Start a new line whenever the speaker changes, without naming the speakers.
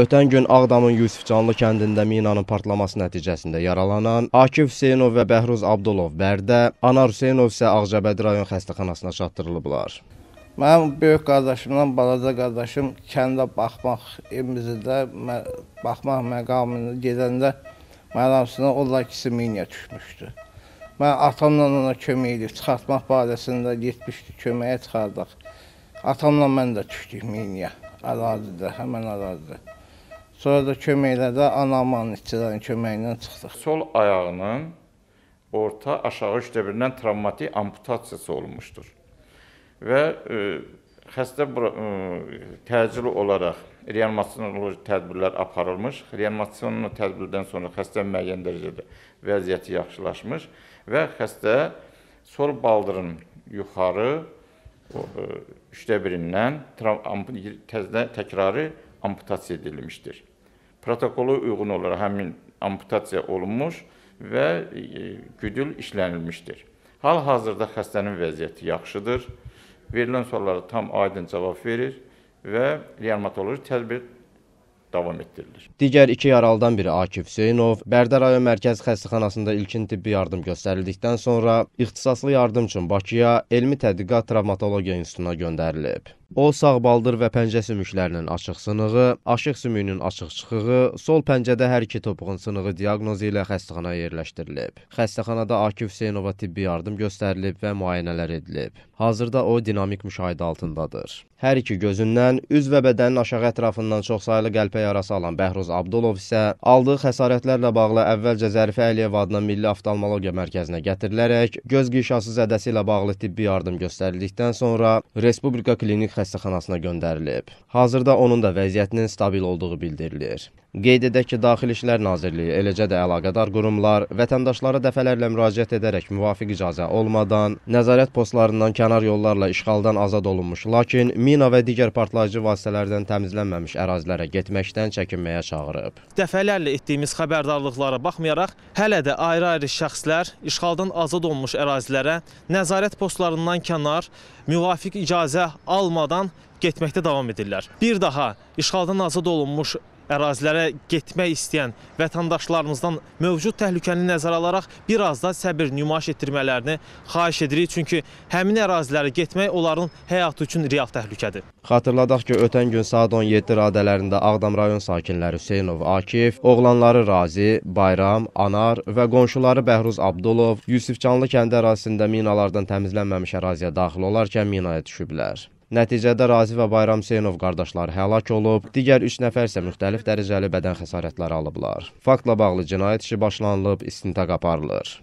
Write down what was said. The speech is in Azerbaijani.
Ötən gün Ağdamın Yusifcanlı kəndində minanın partlaması nəticəsində yaralanan Akif Hüseynov və Bəhruz Abdulov Bərdə, Anar Hüseynov isə Ağcabədi rayon xəstəxanasına çatdırılıblar.
Mənim böyük qardaşımdan balaca qardaşım kəndə baxmaq evimizdə mə baxmaq məqamını gedəndə mənamsına onlar ikisi miniyə düşmüşdü. Mən atamla ona kömək edib çıxartmaq barəsində getmişdi köməyə çıxardıq. Atamla mən də düşdük miniyə ərazidə, həmən ərazidə. Sonra da köməklə də anamın itçilərin köməklə çıxdıq. Sol
ayağının orta aşağı üçdə birindən travmatik amputasiyası olmuşdur. Və e, xəstə bura, e, təcili olaraq reanimasiyonlu tədbirlər aparılmış. Reanimasiyonlu tədbirdən sonra xəstə müəyyən dərəcədə vəziyyəti yaxşılaşmış və xəstə sol baldırın yuxarı o, e, üçdə birindən təzə təkrarı amputasiya edilmişdir protokola uyğun olaraq həmin amputasiya olunmuş və e, güdül işlənilmişdir. Hal-hazırda xəstənin vəziyyəti yaxşıdır. Verilən suallara tam aydın cavab verir və reanimatoloji tədbir davam etdirilir.
Digər iki yaralıdan biri Akif Hüseynov Bərdə rayon mərkəzi xəstəxanasında ilkin tibbi yardım göstərildikdən sonra ixtisaslı yardım üçün Bakıya Elmi Tədqiqat Travmatologiya İnstitutuna göndərilib. O sağ baldır və pəncə sümüklərinin açıq sınığı, aşıq sümüyünün açıq çıxığı, sol pəncədə hər iki topuğun sınığı diaqnozu ilə xəstəxanaya yerləşdirilib. Xəstəxanada Akif Hüseynova tibbi yardım göstərilib və müayinələr edilib. Hazırda o dinamik müşahidə altındadır. Hər iki gözündən, üz və bədənin aşağı ətrafından çoxsaylı qəlpə yarası alan Bəhruz Abdulov isə aldığı xəsarətlərlə bağlı əvvəlcə Zərifə Əliyev adına Milli Oftalmologiya Mərkəzinə gətirilərək göz qişası zədəsi ilə bağlı tibbi yardım göstərildikdən sonra Respublika Klinik xəstəxanasına göndərilib. Hazırda onun da vəziyyətinin stabil olduğu bildirilir. Qeyd edək ki, Daxili İşlər Nazirliyi, eləcə də əlaqədar qurumlar vətəndaşlara dəfələrlə müraciət edərək müvafiq icazə olmadan nəzarət postlarından kənar yollarla işğaldan azad olunmuş, lakin mina və digər partlayıcı vasitələrdən təmizlənməmiş ərazilərə getməkdən çəkinməyə çağırıb.
Dəfələrlə etdiyimiz xəbərdarlıqlara baxmayaraq, hələ də ayrı-ayrı şəxslər işğaldan azad olunmuş ərazilərə nəzarət postlarından kənar müvafiq icazə almadan getməkdə davam edirlər. Bir daha işğaldan azad olunmuş ərazilərə getmək istəyən vətəndaşlarımızdan mövcud təhlükəni nəzərə alaraq bir az da səbir nümayiş etdirmələrini xahiş edirik. Çünki həmin ərazilərə getmək onların həyatı üçün real təhlükədir.
Xatırladaq ki, ötən gün saat 17 radələrində Ağdam rayon sakinləri Hüseynov Akif, oğlanları Razi, Bayram, Anar və qonşuları Bəhruz Abdulov Yusifcanlı kəndi ərazisində minalardan təmizlənməmiş əraziyə daxil olarkən minaya düşüblər. Nəticədə Razi və Bayram Hüseynov qardaşları həlak olub, digər 3 nəfər isə müxtəlif dərəcəli bədən xəsarətləri alıblar. Faktla bağlı cinayət işi başlanılıb, istintaq aparılır.